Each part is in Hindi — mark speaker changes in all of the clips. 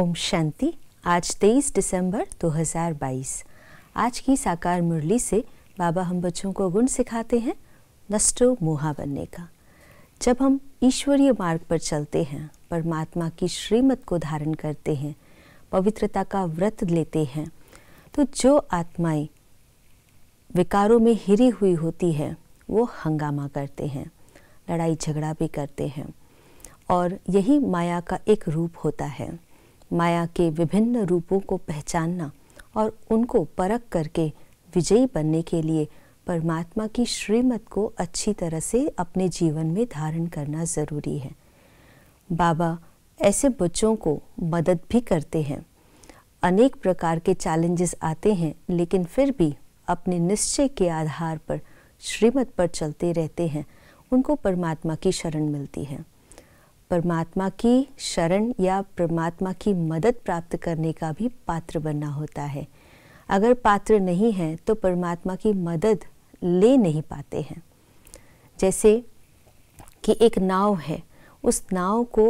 Speaker 1: ओम शांति आज 23 दिसंबर 2022 आज की साकार मुरली से बाबा हम बच्चों को गुण सिखाते हैं नष्टो मोहा बनने का जब हम ईश्वरीय मार्ग पर चलते हैं परमात्मा की श्रीमत को धारण करते हैं पवित्रता का व्रत लेते हैं तो जो आत्माएं विकारों में हिरी हुई होती है वो हंगामा करते हैं लड़ाई झगड़ा भी करते हैं और यही माया का एक रूप होता है माया के विभिन्न रूपों को पहचानना और उनको परख करके विजयी बनने के लिए परमात्मा की श्रीमत को अच्छी तरह से अपने जीवन में धारण करना ज़रूरी है बाबा ऐसे बच्चों को मदद भी करते हैं अनेक प्रकार के चैलेंजेस आते हैं लेकिन फिर भी अपने निश्चय के आधार पर श्रीमत पर चलते रहते हैं उनको परमात्मा की शरण मिलती है परमात्मा की शरण या परमात्मा की मदद प्राप्त करने का भी पात्र बनना होता है अगर पात्र नहीं है तो परमात्मा की मदद ले नहीं पाते हैं जैसे कि एक नाव है उस नाव को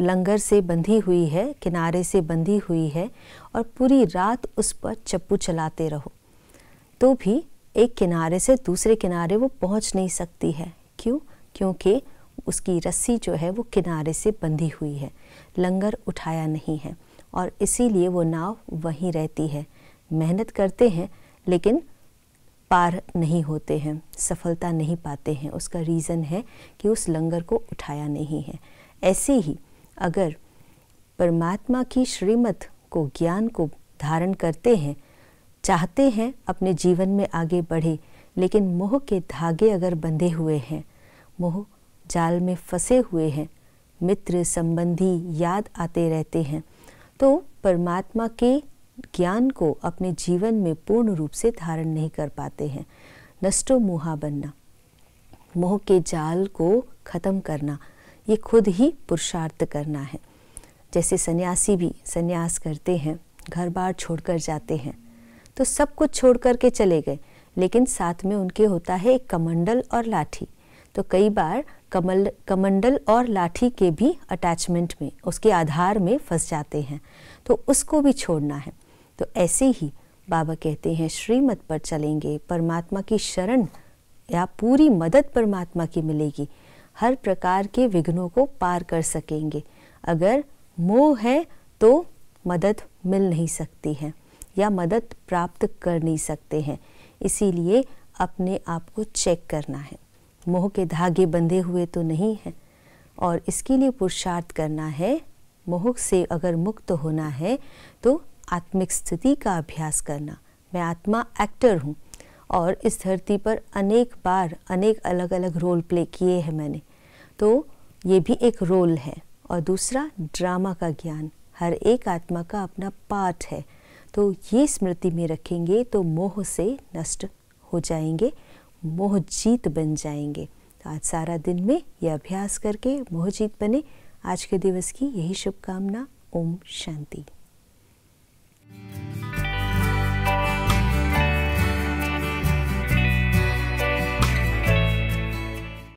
Speaker 1: लंगर से बंधी हुई है किनारे से बंधी हुई है और पूरी रात उस पर चप्पू चलाते रहो तो भी एक किनारे से दूसरे किनारे वो पहुंच नहीं सकती है क्यों क्योंकि उसकी रस्सी जो है वो किनारे से बंधी हुई है लंगर उठाया नहीं है और इसीलिए वो नाव वहीं रहती है मेहनत करते हैं लेकिन पार नहीं होते हैं सफलता नहीं पाते हैं उसका रीज़न है कि उस लंगर को उठाया नहीं है ऐसे ही अगर परमात्मा की श्रीमत को ज्ञान को धारण करते हैं चाहते हैं अपने जीवन में आगे बढ़े लेकिन मोह के धागे अगर बंधे हुए हैं मोह जाल में फंसे हुए हैं मित्र संबंधी याद आते रहते हैं तो परमात्मा के ज्ञान को अपने जीवन में पूर्ण रूप से धारण नहीं कर पाते हैं नष्टो मुहा बनना मोह के जाल को खत्म करना ये खुद ही पुरुषार्थ करना है जैसे सन्यासी भी सन्यास करते हैं घर बार छोड़कर जाते हैं तो सब कुछ छोड़ करके चले गए लेकिन साथ में उनके होता है एक कमंडल और लाठी तो कई बार कमल कमंडल और लाठी के भी अटैचमेंट में उसके आधार में फंस जाते हैं तो उसको भी छोड़ना है तो ऐसे ही बाबा कहते हैं श्रीमत पर चलेंगे परमात्मा की शरण या पूरी मदद परमात्मा की मिलेगी हर प्रकार के विघ्नों को पार कर सकेंगे अगर मोह है तो मदद मिल नहीं सकती है या मदद प्राप्त कर नहीं सकते हैं इसीलिए अपने आप को चेक करना है मोह के धागे बंधे हुए तो नहीं हैं और इसके लिए पुरुषार्थ करना है मोह से अगर मुक्त होना है तो आत्मिक स्थिति का अभ्यास करना मैं आत्मा एक्टर हूँ और इस धरती पर अनेक बार अनेक अलग अलग रोल प्ले किए हैं मैंने तो ये भी एक रोल है और दूसरा ड्रामा का ज्ञान हर एक आत्मा का अपना पाठ है तो ये स्मृति में रखेंगे तो मोह से नष्ट हो जाएंगे मोहजीत बन जाएंगे तो आज सारा दिन में ये अभ्यास करके मोहजीत बने आज के दिवस की यही शुभकामना ओम शांति